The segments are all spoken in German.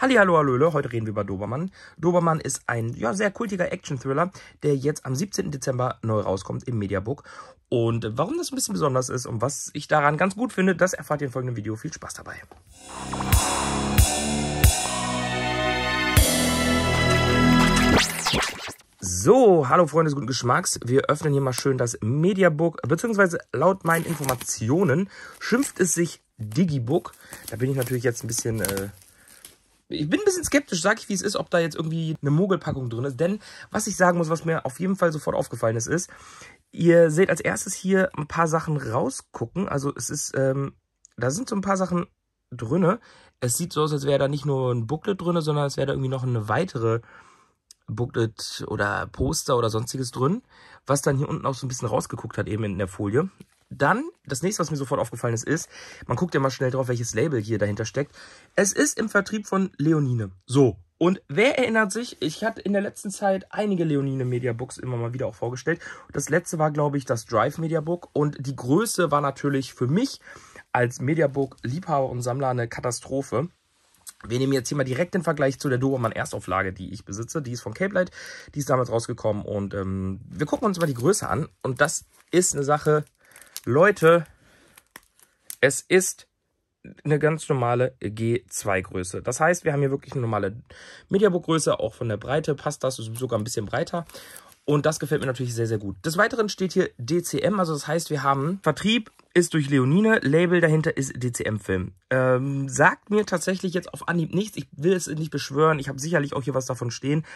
Halli, hallo, hallo, heute reden wir über Dobermann. Dobermann ist ein ja, sehr kultiger Action-Thriller, der jetzt am 17. Dezember neu rauskommt im Mediabook. Und warum das ein bisschen besonders ist und was ich daran ganz gut finde, das erfahrt ihr im folgenden Video. Viel Spaß dabei. So, hallo Freunde des guten Geschmacks. Wir öffnen hier mal schön das Mediabook, beziehungsweise laut meinen Informationen schimpft es sich Digibook. Da bin ich natürlich jetzt ein bisschen äh, ich bin ein bisschen skeptisch, sag ich wie es ist, ob da jetzt irgendwie eine Mogelpackung drin ist. Denn was ich sagen muss, was mir auf jeden Fall sofort aufgefallen ist, ist, ihr seht als erstes hier ein paar Sachen rausgucken. Also es ist, ähm, da sind so ein paar Sachen drinne. Es sieht so aus, als wäre da nicht nur ein Booklet drinne, sondern als wäre da irgendwie noch eine weitere Booklet oder Poster oder sonstiges drin, was dann hier unten auch so ein bisschen rausgeguckt hat eben in der Folie. Dann, das nächste, was mir sofort aufgefallen ist, ist, man guckt ja mal schnell drauf, welches Label hier dahinter steckt. Es ist im Vertrieb von Leonine. So. Und wer erinnert sich, ich hatte in der letzten Zeit einige Leonine Media Books immer mal wieder auch vorgestellt. Das letzte war, glaube ich, das Drive Media Book. Und die Größe war natürlich für mich als Mediabook Liebhaber und Sammler eine Katastrophe. Wir nehmen jetzt hier mal direkt den Vergleich zu der Dobermann Erstauflage, die ich besitze. Die ist von Cape Light, die ist damals rausgekommen und ähm, wir gucken uns mal die Größe an und das ist eine Sache, Leute, es ist eine ganz normale G2-Größe. Das heißt, wir haben hier wirklich eine normale Mediabook-Größe, auch von der Breite passt das, ist sogar ein bisschen breiter. Und das gefällt mir natürlich sehr, sehr gut. Des Weiteren steht hier DCM, also das heißt, wir haben Vertrieb ist durch Leonine, Label dahinter ist DCM-Film. Ähm, sagt mir tatsächlich jetzt auf Anhieb nichts, ich will es nicht beschwören, ich habe sicherlich auch hier was davon stehen,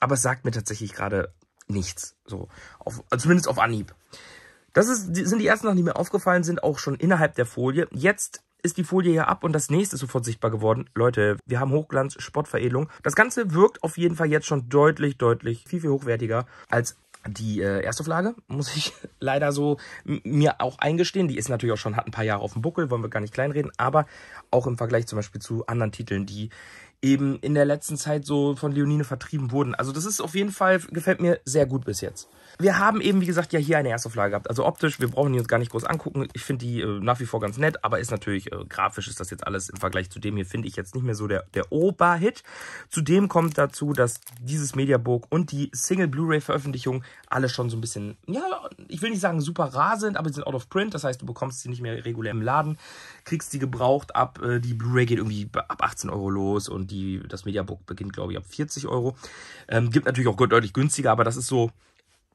aber es sagt mir tatsächlich gerade nichts, so auf, zumindest auf Anhieb. Das ist, sind die ersten Sachen, die mir aufgefallen sind, auch schon innerhalb der Folie. Jetzt ist die Folie hier ab und das nächste ist sofort sichtbar geworden. Leute, wir haben Hochglanz, Sportveredelung. Das Ganze wirkt auf jeden Fall jetzt schon deutlich, deutlich, viel, viel hochwertiger als die äh, erste Flagge, muss ich leider so mir auch eingestehen. Die ist natürlich auch schon, hat ein paar Jahre auf dem Buckel, wollen wir gar nicht kleinreden, aber auch im Vergleich zum Beispiel zu anderen Titeln, die eben in der letzten Zeit so von Leonine vertrieben wurden. Also das ist auf jeden Fall, gefällt mir sehr gut bis jetzt. Wir haben eben, wie gesagt, ja hier eine Erstauflage gehabt. Also optisch, wir brauchen die uns gar nicht groß angucken. Ich finde die äh, nach wie vor ganz nett, aber ist natürlich, äh, grafisch ist das jetzt alles im Vergleich zu dem hier, finde ich jetzt nicht mehr so der, der Oberhit. Zudem kommt dazu, dass dieses Mediabook und die Single Blu-ray-Veröffentlichung alle schon so ein bisschen, ja, ich will nicht sagen super rar sind, aber sie sind out of print. Das heißt, du bekommst sie nicht mehr regulär im Laden, kriegst sie gebraucht ab. Äh, die Blu-ray geht irgendwie ab 18 Euro los und die, das Mediabook beginnt, glaube ich, ab 40 Euro. Ähm, gibt natürlich auch deutlich günstiger, aber das ist so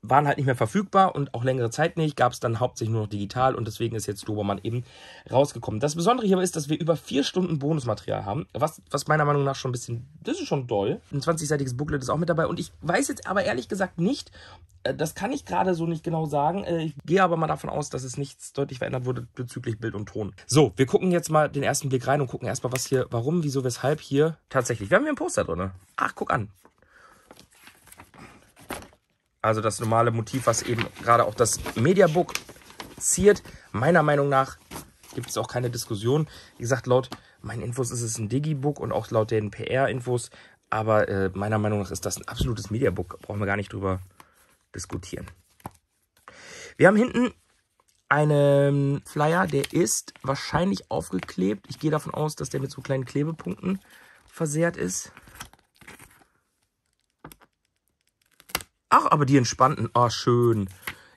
waren halt nicht mehr verfügbar und auch längere Zeit nicht, gab es dann hauptsächlich nur noch digital und deswegen ist jetzt Dobermann eben rausgekommen. Das Besondere hier aber ist, dass wir über vier Stunden Bonusmaterial haben, was, was meiner Meinung nach schon ein bisschen, das ist schon doll. Ein 20-seitiges Booklet ist auch mit dabei und ich weiß jetzt aber ehrlich gesagt nicht, äh, das kann ich gerade so nicht genau sagen. Äh, ich gehe aber mal davon aus, dass es nichts deutlich verändert wurde bezüglich Bild und Ton. So, wir gucken jetzt mal den ersten Blick rein und gucken erstmal, was hier, warum, wieso, weshalb hier tatsächlich. Wir haben hier ein Poster drin. Ach, guck an. Also das normale Motiv, was eben gerade auch das Mediabook ziert. Meiner Meinung nach gibt es auch keine Diskussion. Wie gesagt, laut meinen Infos ist es ein Digibook und auch laut den PR-Infos. Aber äh, meiner Meinung nach ist das ein absolutes Mediabook. Brauchen wir gar nicht drüber diskutieren. Wir haben hinten einen ähm, Flyer, der ist wahrscheinlich aufgeklebt. Ich gehe davon aus, dass der mit so kleinen Klebepunkten versehrt ist. Ach, aber die entspannten. oh, schön.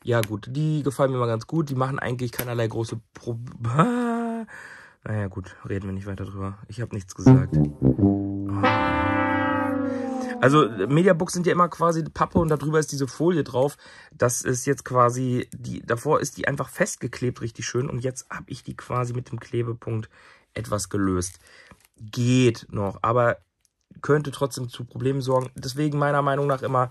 Ja, gut. Die gefallen mir mal ganz gut. Die machen eigentlich keinerlei große Probleme. Naja, gut. Reden wir nicht weiter drüber. Ich habe nichts gesagt. Ah. Also, Mediabooks sind ja immer quasi Pappe und darüber ist diese Folie drauf. Das ist jetzt quasi, die, davor ist die einfach festgeklebt richtig schön und jetzt habe ich die quasi mit dem Klebepunkt etwas gelöst. Geht noch, aber könnte trotzdem zu Problemen sorgen. Deswegen meiner Meinung nach immer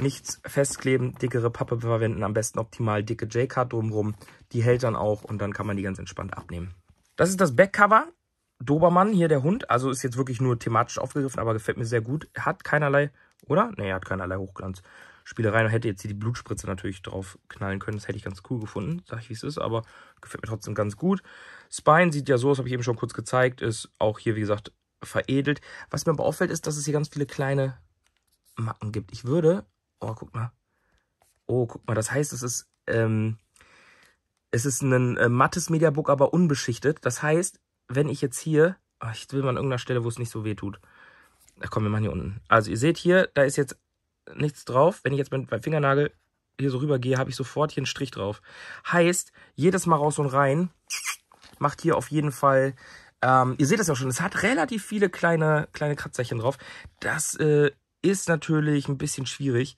Nichts festkleben, dickere Pappe verwenden, am besten optimal dicke J-Card drumherum. Die hält dann auch und dann kann man die ganz entspannt abnehmen. Das ist das Backcover. Dobermann, hier der Hund, also ist jetzt wirklich nur thematisch aufgegriffen, aber gefällt mir sehr gut. Hat keinerlei, oder? Ne, er hat keinerlei Hochglanz. Spielereien hätte jetzt hier die Blutspritze natürlich drauf knallen können. Das hätte ich ganz cool gefunden, sag ich wie es ist, aber gefällt mir trotzdem ganz gut. Spine sieht ja so aus, habe ich eben schon kurz gezeigt, ist auch hier, wie gesagt, veredelt. Was mir aber auffällt, ist, dass es hier ganz viele kleine Macken gibt. Ich würde Oh, guck mal. Oh, guck mal, das heißt, es ist, ähm, es ist ein äh, mattes Mediabook, aber unbeschichtet. Das heißt, wenn ich jetzt hier, oh, ich will mal an irgendeiner Stelle, wo es nicht so weh tut. Ach komm, wir machen hier unten. Also ihr seht hier, da ist jetzt nichts drauf. Wenn ich jetzt mit meinem Fingernagel hier so rüber gehe, habe ich sofort hier einen Strich drauf. Heißt, jedes Mal raus und rein macht hier auf jeden Fall ähm, ihr seht das ja schon, es hat relativ viele kleine, kleine Kratzerchen drauf. Das äh, ist natürlich ein bisschen schwierig,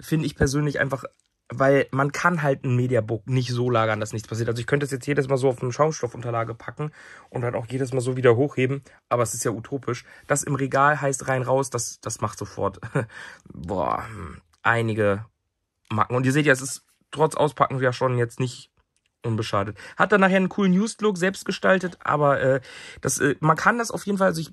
finde ich persönlich einfach, weil man kann halt ein Mediabook nicht so lagern, dass nichts passiert. Also ich könnte es jetzt jedes Mal so auf eine Schaumstoffunterlage packen und dann halt auch jedes Mal so wieder hochheben, aber es ist ja utopisch. Das im Regal heißt rein raus, das, das macht sofort, boah, einige Macken. Und ihr seht ja, es ist trotz Auspacken ja schon jetzt nicht unbeschadet. Hat dann nachher einen coolen used look selbst gestaltet, aber äh, das, äh, man kann das auf jeden Fall, also ich,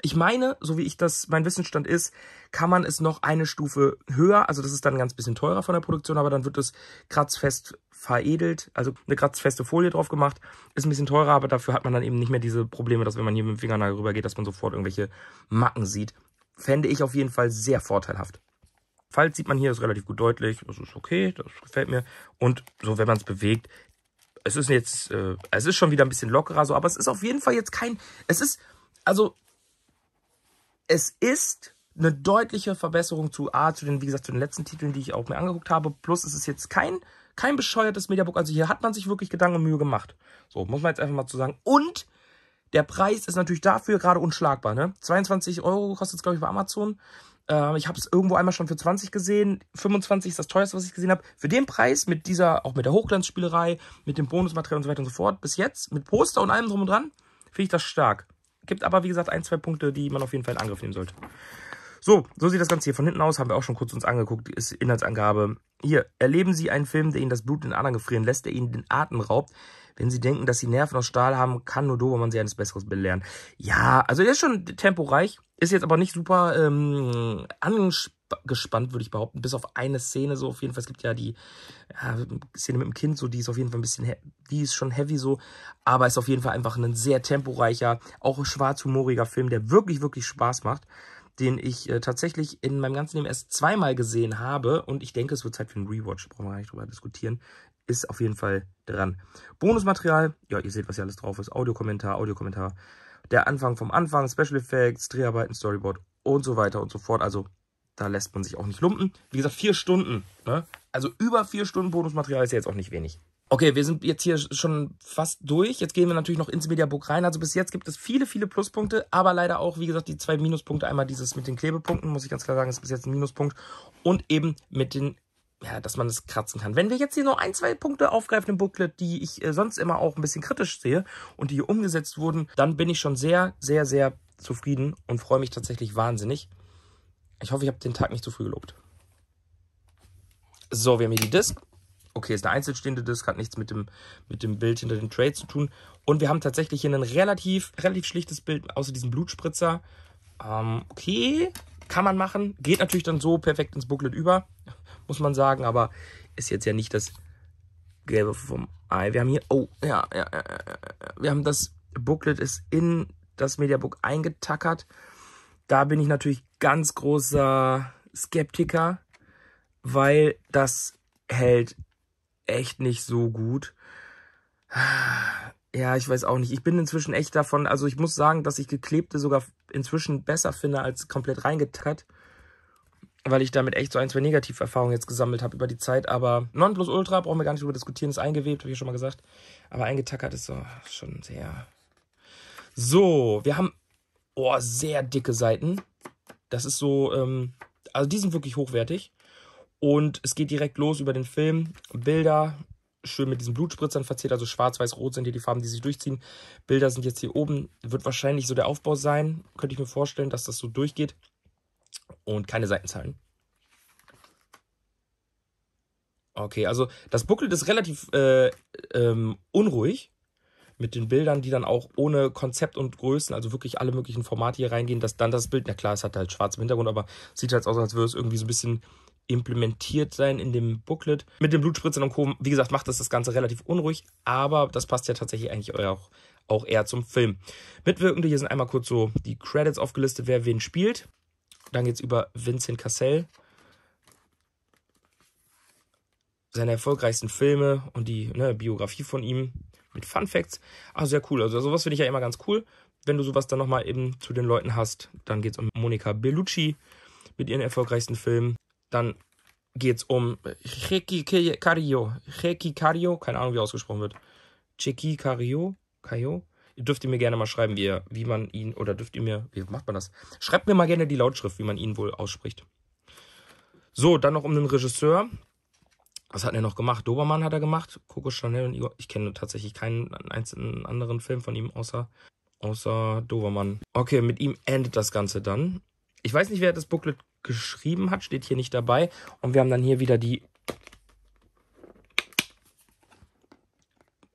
ich meine, so wie ich das, mein Wissensstand ist, kann man es noch eine Stufe höher, also das ist dann ein ganz bisschen teurer von der Produktion, aber dann wird es kratzfest veredelt, also eine kratzfeste Folie drauf gemacht, ist ein bisschen teurer, aber dafür hat man dann eben nicht mehr diese Probleme, dass wenn man hier mit dem Fingernagel rüber geht, dass man sofort irgendwelche Macken sieht. Fände ich auf jeden Fall sehr vorteilhaft. Falls sieht man hier, ist relativ gut deutlich, das ist okay, das gefällt mir. Und so, wenn man es bewegt, es ist jetzt, äh, es ist schon wieder ein bisschen lockerer so, aber es ist auf jeden Fall jetzt kein, es ist, also es ist eine deutliche Verbesserung zu A, zu den, wie gesagt, zu den letzten Titeln, die ich auch mir angeguckt habe. Plus es ist jetzt kein, kein bescheuertes Mediabook. Also hier hat man sich wirklich Gedanken und Mühe gemacht. So, muss man jetzt einfach mal zu sagen. Und der Preis ist natürlich dafür gerade unschlagbar. Ne? 22 Euro kostet es, glaube ich, bei Amazon. Ähm, ich habe es irgendwo einmal schon für 20 gesehen. 25 ist das teuerste, was ich gesehen habe. Für den Preis, mit dieser, auch mit der Hochglanzspielerei, mit dem Bonusmaterial und so weiter und so fort, bis jetzt, mit Poster und allem drum und dran, finde ich das stark. Gibt aber, wie gesagt, ein, zwei Punkte, die man auf jeden Fall in Angriff nehmen sollte. So, so sieht das Ganze hier von hinten aus. Haben wir auch schon kurz uns angeguckt. Ist Inhaltsangabe. Hier, erleben Sie einen Film, der Ihnen das Blut in den Adern gefrieren lässt, der Ihnen den Atem raubt. Wenn Sie denken, dass Sie Nerven aus Stahl haben, kann nur doof, wenn man Sie eines Besseres belehren. Ja, also der ist schon temporeich. Ist jetzt aber nicht super ähm, anspannend gespannt, würde ich behaupten, bis auf eine Szene so auf jeden Fall. Es gibt ja die ja, Szene mit dem Kind, so die ist auf jeden Fall ein bisschen, die ist schon heavy so, aber ist auf jeden Fall einfach ein sehr temporeicher, auch schwarzhumoriger Film, der wirklich, wirklich Spaß macht, den ich äh, tatsächlich in meinem ganzen Leben erst zweimal gesehen habe und ich denke, es wird Zeit für einen Rewatch, brauchen wir gar nicht drüber diskutieren. Ist auf jeden Fall dran. Bonusmaterial, ja, ihr seht, was hier alles drauf ist. Audiokommentar, Audiokommentar. Der Anfang vom Anfang, Special Effects, Dreharbeiten, Storyboard und so weiter und so fort. Also da lässt man sich auch nicht lumpen. Wie gesagt, vier Stunden. Ne? Also über vier Stunden Bonusmaterial ist ja jetzt auch nicht wenig. Okay, wir sind jetzt hier schon fast durch. Jetzt gehen wir natürlich noch ins Mediabook rein. Also bis jetzt gibt es viele, viele Pluspunkte, aber leider auch, wie gesagt, die zwei Minuspunkte. Einmal dieses mit den Klebepunkten, muss ich ganz klar sagen, ist bis jetzt ein Minuspunkt. Und eben mit den, ja, dass man es kratzen kann. Wenn wir jetzt hier nur ein, zwei Punkte aufgreifen im Booklet, die ich äh, sonst immer auch ein bisschen kritisch sehe und die hier umgesetzt wurden, dann bin ich schon sehr, sehr, sehr zufrieden und freue mich tatsächlich wahnsinnig. Ich hoffe, ich habe den Tag nicht zu früh gelobt. So, wir haben hier die Disk. Okay, ist eine einzelstehende Disk, hat nichts mit dem, mit dem Bild hinter dem Trade zu tun. Und wir haben tatsächlich hier ein relativ, relativ schlichtes Bild, außer diesem Blutspritzer. Ähm, okay, kann man machen. Geht natürlich dann so perfekt ins Booklet über, muss man sagen. Aber ist jetzt ja nicht das Gelbe vom Ei. Wir haben hier, oh, ja, ja, ja, ja. Wir haben das Booklet ist in das Mediabook eingetackert. Da bin ich natürlich ganz großer Skeptiker, weil das hält echt nicht so gut. Ja, ich weiß auch nicht. Ich bin inzwischen echt davon, also ich muss sagen, dass ich geklebte sogar inzwischen besser finde als komplett reingetrett, weil ich damit echt so ein, zwei Negativerfahrungen jetzt gesammelt habe über die Zeit. Aber Ultra brauchen wir gar nicht drüber diskutieren, ist eingewebt, habe ich schon mal gesagt. Aber eingetackert ist so schon sehr. So, wir haben oh, sehr dicke Seiten. Das ist so, ähm, also die sind wirklich hochwertig. Und es geht direkt los über den Film. Bilder, schön mit diesen Blutspritzern verziert, also schwarz-weiß-rot sind hier die Farben, die sich durchziehen. Bilder sind jetzt hier oben, wird wahrscheinlich so der Aufbau sein, könnte ich mir vorstellen, dass das so durchgeht. Und keine Seitenzahlen. Okay, also das Booklet ist relativ äh, ähm, unruhig mit den Bildern, die dann auch ohne Konzept und Größen, also wirklich alle möglichen Formate hier reingehen, dass dann das Bild, na klar, es hat halt schwarz im Hintergrund, aber sieht halt aus, als würde es irgendwie so ein bisschen implementiert sein in dem Booklet. Mit den Blutspritzern und Co. Wie gesagt, macht das das Ganze relativ unruhig, aber das passt ja tatsächlich eigentlich auch, auch eher zum Film. Mitwirkende, hier sind einmal kurz so die Credits aufgelistet, wer wen spielt. Dann geht's über Vincent Cassell, seine erfolgreichsten Filme und die ne, Biografie von ihm mit Fun Facts. Ah, sehr cool. Also sowas finde ich ja immer ganz cool. Wenn du sowas dann nochmal eben zu den Leuten hast, dann geht es um Monika Bellucci mit ihren erfolgreichsten Filmen. Dann geht es um Cheki Cario. Cheki Cario, keine Ahnung, wie ausgesprochen wird. Cheki Cario? Cario? Dürft ihr mir gerne mal schreiben, wie, wie man ihn, oder dürft ihr mir, wie macht man das? Schreibt mir mal gerne die Lautschrift, wie man ihn wohl ausspricht. So, dann noch um den Regisseur. Was hat er noch gemacht? Dobermann hat er gemacht, Coco Chanel und Igor. Ich kenne tatsächlich keinen einzelnen anderen Film von ihm außer, außer Dobermann. Okay, mit ihm endet das Ganze dann. Ich weiß nicht, wer das Booklet geschrieben hat, steht hier nicht dabei. Und wir haben dann hier wieder die.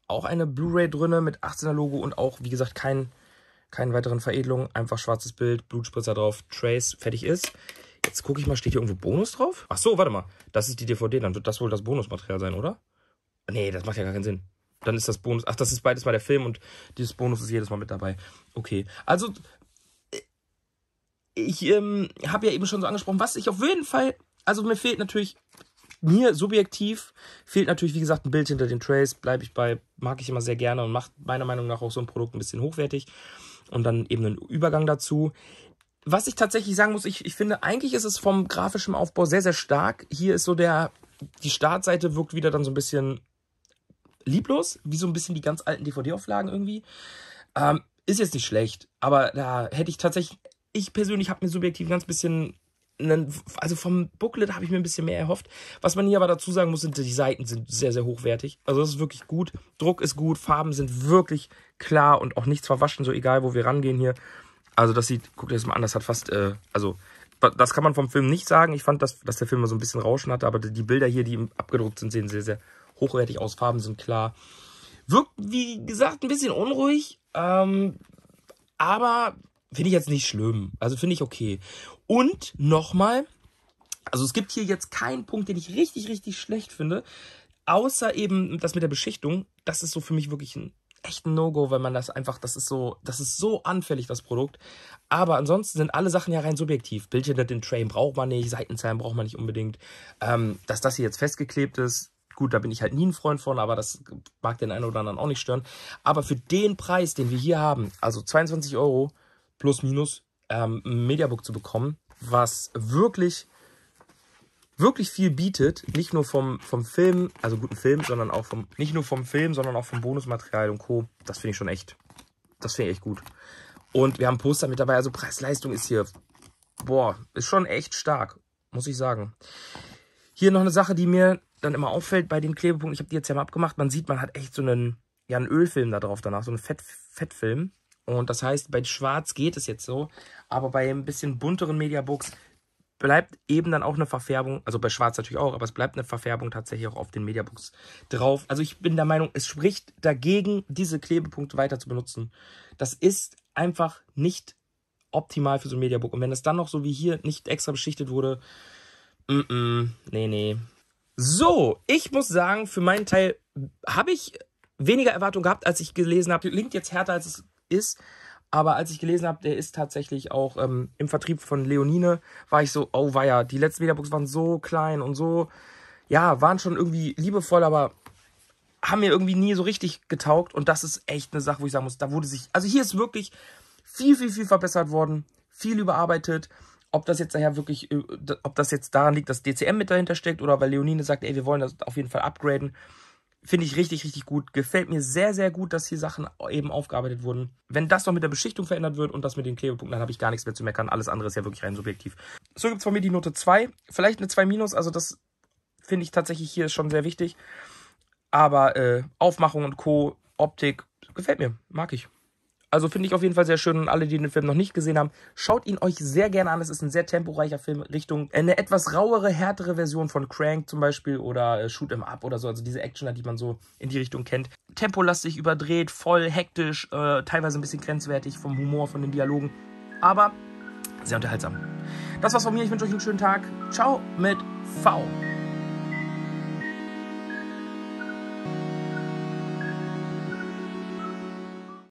Auch eine Blu-ray drinne mit 18er Logo und auch, wie gesagt, kein, keinen weiteren Veredelungen. Einfach schwarzes Bild, Blutspritzer drauf, Trace, fertig ist. Jetzt gucke ich mal, steht hier irgendwo Bonus drauf? Ach so, warte mal. Das ist die DVD, dann wird das wohl das Bonusmaterial sein, oder? Nee, das macht ja gar keinen Sinn. Dann ist das Bonus. Ach, das ist beides mal der Film und dieses Bonus ist jedes Mal mit dabei. Okay. Also, äh, ich ähm, habe ja eben schon so angesprochen, was ich auf jeden Fall. Also, mir fehlt natürlich. Mir subjektiv fehlt natürlich, wie gesagt, ein Bild hinter den Trays. Bleibe ich bei, mag ich immer sehr gerne und macht meiner Meinung nach auch so ein Produkt ein bisschen hochwertig und dann eben einen Übergang dazu was ich tatsächlich sagen muss, ich, ich finde, eigentlich ist es vom grafischen Aufbau sehr, sehr stark. Hier ist so der, die Startseite wirkt wieder dann so ein bisschen lieblos, wie so ein bisschen die ganz alten DVD-Auflagen irgendwie. Ähm, ist jetzt nicht schlecht, aber da hätte ich tatsächlich, ich persönlich habe mir subjektiv ganz bisschen, einen, also vom Booklet habe ich mir ein bisschen mehr erhofft. Was man hier aber dazu sagen muss, sind die Seiten sind sehr, sehr hochwertig. Also das ist wirklich gut. Druck ist gut, Farben sind wirklich klar und auch nichts verwaschen, so egal, wo wir rangehen hier. Also das sieht, guck dir das mal an, das hat fast, äh, also das kann man vom Film nicht sagen. Ich fand, dass, dass der Film mal so ein bisschen Rauschen hatte, aber die Bilder hier, die abgedruckt sind, sehen sehr, sehr hochwertig aus, Farben sind klar. Wirkt, wie gesagt, ein bisschen unruhig, ähm, aber finde ich jetzt nicht schlimm. Also finde ich okay. Und nochmal, also es gibt hier jetzt keinen Punkt, den ich richtig, richtig schlecht finde, außer eben das mit der Beschichtung. Das ist so für mich wirklich ein echt ein No-Go, wenn man das einfach, das ist so, das ist so anfällig, das Produkt. Aber ansonsten sind alle Sachen ja rein subjektiv. Bildchen hinter dem Train braucht man nicht, Seitenzahlen braucht man nicht unbedingt. Ähm, dass das hier jetzt festgeklebt ist, gut, da bin ich halt nie ein Freund von, aber das mag den einen oder anderen auch nicht stören. Aber für den Preis, den wir hier haben, also 22 Euro plus minus, ähm, ein Mediabook zu bekommen, was wirklich wirklich viel bietet, nicht nur vom, vom Film, also guten Film, sondern auch vom, nicht nur vom Film, sondern auch vom Bonusmaterial und Co. Das finde ich schon echt, das finde ich echt gut. Und wir haben Poster mit dabei, also Preis-Leistung ist hier, boah, ist schon echt stark, muss ich sagen. Hier noch eine Sache, die mir dann immer auffällt bei den Klebepunkten, ich habe die jetzt ja mal abgemacht, man sieht, man hat echt so einen, ja, einen Ölfilm da drauf danach, so einen Fett, Fettfilm. Und das heißt, bei Schwarz geht es jetzt so, aber bei ein bisschen bunteren Mediabooks bleibt eben dann auch eine Verfärbung, also bei Schwarz natürlich auch, aber es bleibt eine Verfärbung tatsächlich auch auf den Mediabooks drauf. Also ich bin der Meinung, es spricht dagegen, diese Klebepunkte weiter zu benutzen. Das ist einfach nicht optimal für so ein Mediabook. Und wenn es dann noch so wie hier nicht extra beschichtet wurde, mm -mm, nee, nee. So, ich muss sagen, für meinen Teil habe ich weniger Erwartungen gehabt, als ich gelesen habe. Klingt jetzt härter, als es ist. Aber als ich gelesen habe, der ist tatsächlich auch ähm, im Vertrieb von Leonine, war ich so, oh weia, die letzten Mediabooks waren so klein und so, ja, waren schon irgendwie liebevoll, aber haben mir irgendwie nie so richtig getaugt. Und das ist echt eine Sache, wo ich sagen muss, da wurde sich, also hier ist wirklich viel, viel, viel verbessert worden, viel überarbeitet. Ob das jetzt daher wirklich, äh, ob das jetzt daran liegt, dass DCM mit dahinter steckt oder weil Leonine sagt, ey, wir wollen das auf jeden Fall upgraden. Finde ich richtig, richtig gut. Gefällt mir sehr, sehr gut, dass hier Sachen eben aufgearbeitet wurden. Wenn das noch mit der Beschichtung verändert wird und das mit den Klebepunkten, dann habe ich gar nichts mehr zu meckern. Alles andere ist ja wirklich rein subjektiv. So gibt es von mir die Note 2. Vielleicht eine 2 minus, also das finde ich tatsächlich hier schon sehr wichtig. Aber äh, Aufmachung und Co., Optik, gefällt mir, mag ich. Also finde ich auf jeden Fall sehr schön und alle, die den Film noch nicht gesehen haben, schaut ihn euch sehr gerne an. Es ist ein sehr temporeicher Film Richtung eine etwas rauere, härtere Version von Crank zum Beispiel oder äh, Shoot 'em Up oder so. Also diese Actioner, die man so in die Richtung kennt. Tempolastig überdreht, voll hektisch, äh, teilweise ein bisschen grenzwertig vom Humor, von den Dialogen. Aber sehr unterhaltsam. Das war's von mir. Ich wünsche euch einen schönen Tag. Ciao mit V.